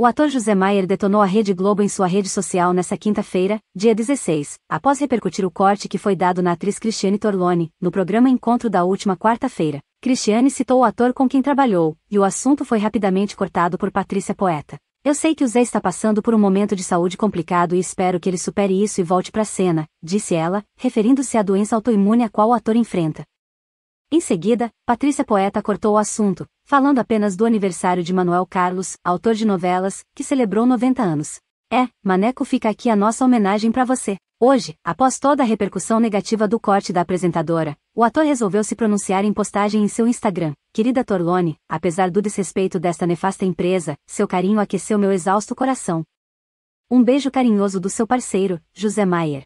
O ator José Maier detonou a Rede Globo em sua rede social nesta quinta-feira, dia 16, após repercutir o corte que foi dado na atriz Cristiane Torlone, no programa Encontro da última quarta-feira. Cristiane citou o ator com quem trabalhou, e o assunto foi rapidamente cortado por Patrícia Poeta. Eu sei que o Zé está passando por um momento de saúde complicado e espero que ele supere isso e volte para a cena, disse ela, referindo-se à doença autoimune a qual o ator enfrenta. Em seguida, Patrícia Poeta cortou o assunto, falando apenas do aniversário de Manuel Carlos, autor de novelas, que celebrou 90 anos. É, Maneco fica aqui a nossa homenagem para você. Hoje, após toda a repercussão negativa do corte da apresentadora, o ator resolveu se pronunciar em postagem em seu Instagram. Querida Torlone, apesar do desrespeito desta nefasta empresa, seu carinho aqueceu meu exausto coração. Um beijo carinhoso do seu parceiro, José Maier.